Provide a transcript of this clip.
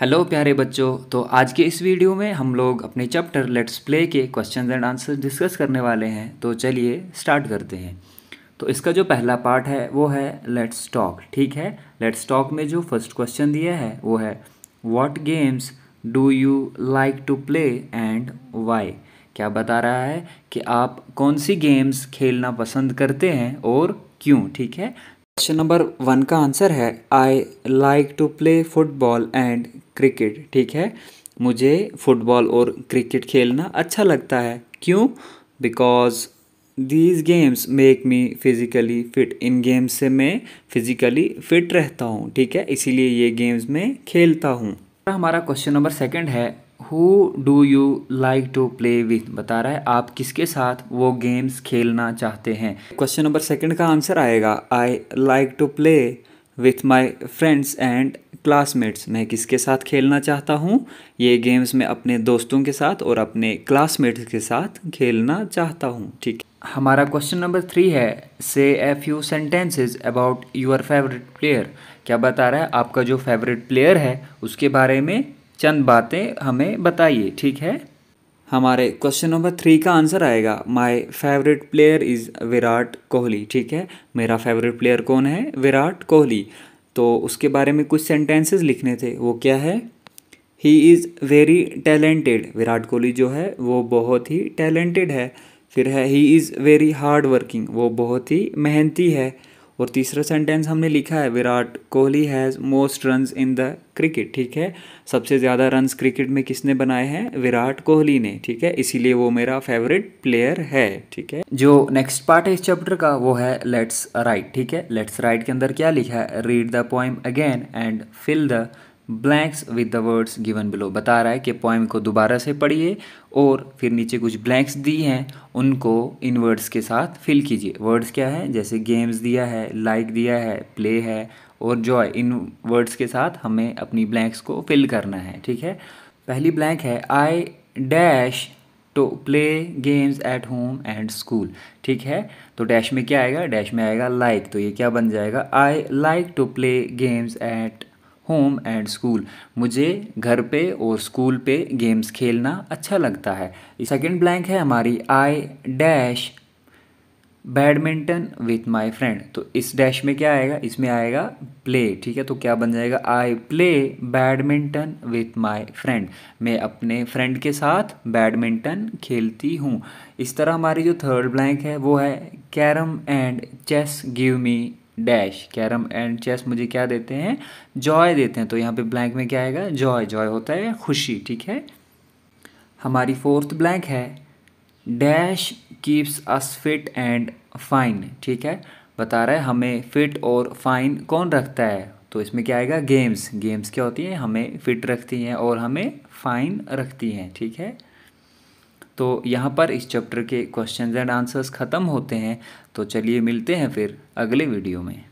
hello प्यारे बच्चों तो आज के इस वीडियो में हम लोग अपने चैप्टर लेट्स प्ले के क्वेश्चन एंड आंसर डिस्कस करने वाले हैं तो चलिए स्टार्ट करते हैं तो इसका जो पहला पार्ट है वो है लेट्स टॉक ठीक है लेट्स टॉक में जो फर्स्ट क्वेश्चन दिया है वो है what games do you like to play and why क्या बता रहा है कि आप कौन सी गेम्स खेलना पसंद करते हैं और क्यों ठीक है क्वेश्चन नंबर वन का आंसर है I like to play football and cricket ठीक है मुझे फुटबॉल और क्रिकेट खेलना अच्छा लगता है क्यों because these games make me physically fit इन गेम्स से मैं फिज़िकली फिट रहता हूँ ठीक है इसीलिए ये गेम्स में खेलता हूँ हमारा क्वेश्चन नंबर सेकंड है who do you like to play with बता रहा है आप किसके साथ वो गेम्स खेलना चाहते हैं क्वेश्चन नंबर सेकंड का आंसर आएगा I like to play with my friends and classmates मैं किसके साथ खेलना चाहता हूँ ये गेम्स मैं अपने दोस्तों के साथ और अपने क्लासमेट्स के साथ खेलना चाहता हूँ ठीक हमारा क्वेश्चन नंबर थ्री है say a few sentences about your favourite player क्या बता रहा है आपका जो फेवरेट प्लेयर है उसके बारे में चंद बातें हमें बताइए ठीक है हमारे क्वेश्चन नंबर थ्री का आंसर आएगा my favourite player is Virat Kohli ठीक है मेरा फेवरेट प्लेयर कौन है विराट कोहली तो उसके बारे में कुछ सेंटेंसेस लिखने थे वो क्या है he is very talented Virat Kohli जो है वो बहुत ही टैलेंटेड है फिर है he is very hard working वो बहुत ही मेहनती है और तीसरा सेंटेंस हमने लिखा है Virat Kohli has most run in the cricket ठीक है सबसे ज़्यादा रन क्रिकेट में किसने बनाए हैं विराट कोहली ने ठीक है इसीलिए वो मेरा फेवरेट प्लेयर है ठीक है जो नेक्स्ट पार्ट है इस चैप्टर का वो है लेट्स राइट ठीक है लेट्स राइट के अंदर क्या लिखा है read the poem again and fill the blanks with the words given below बता रहा है कि पोएम को दोबारा से पढ़िए और फिर नीचे कुछ ब्लैंक्स दी हैं उनको इन वर्ड्स के साथ फिल कीजिए वर्ड्स क्या है जैसे गेम्स दिया है लाइक like दिया है प्ले है और जॉय इन वर्ड्स के साथ हमें अपनी ब्लैंक्स को फिल करना है ठीक है पहली ब्लैंक है I dash to play games at home and school ठीक है तो डैश में क्या आएगा डैश में आएगा लाइक like, तो ये क्या बन जाएगा I like to play games at home and school मुझे घर पे और स्कूल पे गेम्स खेलना अच्छा लगता है सेकंड ब्लैंक है हमारी I dash badminton with my friend तो इस डैश में क्या आएगा इसमें आएगा प्ले ठीक है तो क्या बन जाएगा I play badminton with my friend मैं अपने फ्रेंड के साथ बैडमिंटन खेलती हूँ इस तरह हमारी जो थर्ड ब्लैंक है वो है carrom and chess give me dash carrom and chess मुझे क्या देते हैं जॉय देते हैं तो यहाँ पे ब्लैंक में क्या आएगा जॉय जॉय होता है खुशी ठीक है हमारी फोर्थ ब्लैंक है dash keeps us fit and fine ठीक है बता रहा है हमें फिट और फाइन कौन रखता है तो इसमें क्या आएगा गेम्स गेम्स क्या होती हैं हमें फिट रखती हैं और हमें फाइन रखती हैं ठीक है तो यहाँ पर इस चैप्टर के क्वेश्चन एंड आंसर्स ख़त्म होते हैं तो चलिए मिलते हैं फिर अगले वीडियो में